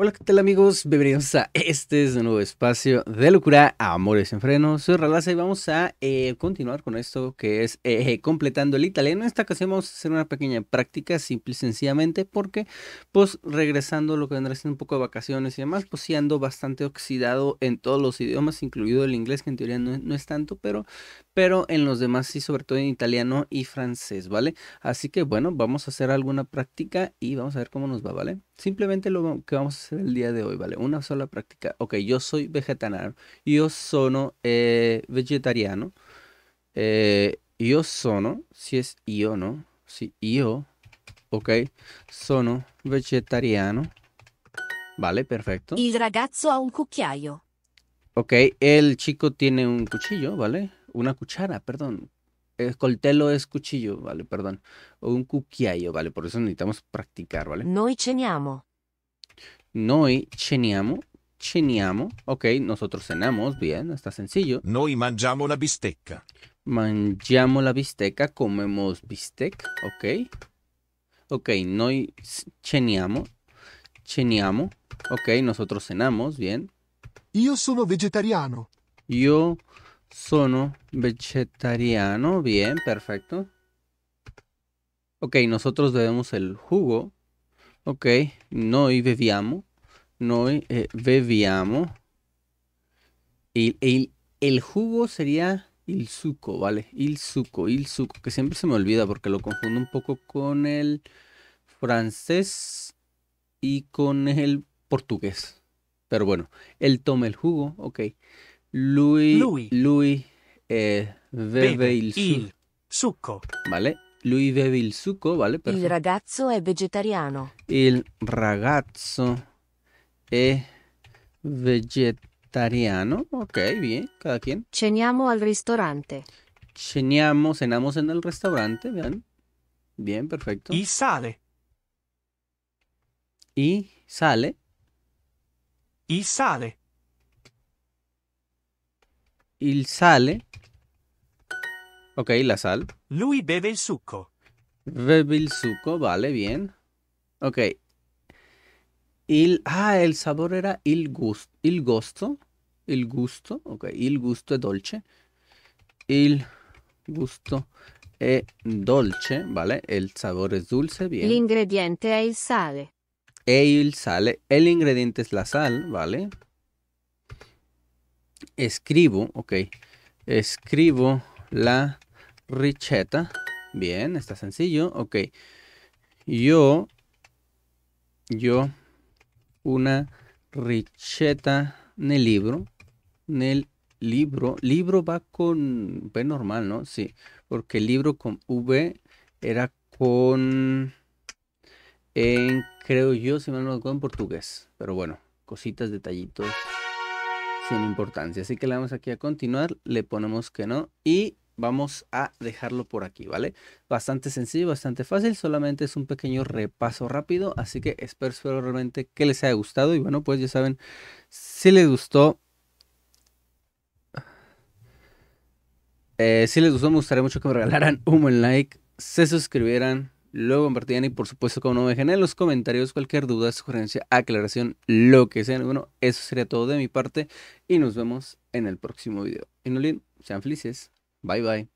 Hola, ¿qué tal amigos? Bienvenidos a este es nuevo espacio de locura, amores en freno. Soy Ralaza y vamos a eh, continuar con esto que es eh, completando el italiano. En esta ocasión vamos a hacer una pequeña práctica, simple y sencillamente, porque pues regresando lo que vendrá siendo un poco de vacaciones y demás, pues sí ando bastante oxidado en todos los idiomas, incluido el inglés, que en teoría no, es tanto, pero, pero en los demás sí, sobre todo en italiano y francés, ¿vale? Así que bueno, vamos a hacer alguna práctica y vamos a ver cómo nos va, ¿vale? Simplemente lo que vamos a el día de hoy, ¿vale? Una sola práctica. Ok, yo soy vegetariano. Yo sono eh, vegetariano. Eh, yo sono, si es yo, ¿no? Si yo, ok, sono vegetariano. Vale, perfecto. Il ragazzo ha un cucchiaio. Ok, el chico tiene un cuchillo, ¿vale? Una cuchara, perdón. El coltello es cuchillo, ¿vale? Perdón. O un cucchiaio, ¿vale? Por eso necesitamos practicar, ¿vale? Noi ceniamo. Noi ceniamo. Ceniamo. Ok, nosotros cenamos. Bien, está sencillo. Noi mangiamo la bistecca. Mangiamo la bisteca, comemos bistec, ok. Ok, noi ceniamo. Ceniamo, ok, nosotros cenamos, bien. Yo sono vegetariano. Yo sono vegetariano, bien, perfecto. Ok, nosotros bebemos el jugo. Ok, noi beviamo, noi no eh, beviamo. El, el, jugo sería il suco, ¿vale? Il suco, il suco, que siempre se me olvida porque lo confundo un poco con el francés y con el portugués. Pero bueno, él toma el jugo, ok. Lui, Lui, eh, bebe, il, suco. ¿Vale? Lui beve il succo, vale? Perfetto. Il ragazzo è vegetariano. Il ragazzo è vegetariano. Ok, bien, cada quien. Ceniamo al ristorante. Ceniamo, cenamos en el restaurante, vean. Bien, perfecto. Y sale. Y sale. Y sale. Il sale. Ok, la sal. Lui bebe el suco. Bebe el suco, vale, bien. Ok. Il, ah, el sabor era il gusto. Il gusto. Il gusto. Ok, il gusto es dolce. Il gusto es dolce, vale. El sabor es dulce, bien. L'ingrediente è il sale. E sale. El ingrediente es la sal, vale. Escribo, ok. Escribo la Richeta. Bien, está sencillo. Ok. Yo. Yo. Una Richeta en el libro. En el libro. Libro va con V normal, ¿no? Sí. Porque el libro con V era con. En, creo yo, si me acuerdo, en portugués. Pero bueno, cositas, detallitos sin importancia. Así que le damos aquí a continuar, le ponemos que no y vamos a dejarlo por aquí, ¿vale? Bastante sencillo, bastante fácil, solamente es un pequeño repaso rápido, así que espero, realmente que les haya gustado y bueno, pues ya saben, si les gustó... Eh, si les gustó me gustaría mucho que me regalaran un buen like, se suscribieran, luego compartieran y por supuesto como no me dejen en los comentarios cualquier duda, sugerencia, aclaración, lo que sea. Bueno, eso sería todo de mi parte y nos vemos en el próximo video. Y no sean felices. Bye bye.